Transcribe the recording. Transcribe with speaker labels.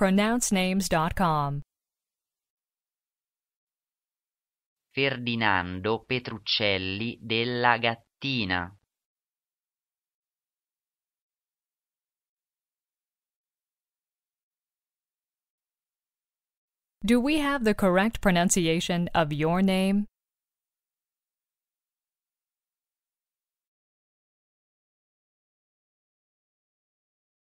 Speaker 1: pronouncenames.com.
Speaker 2: Ferdinando Petruccelli della Gattina.
Speaker 1: Do we have the correct pronunciation of your name?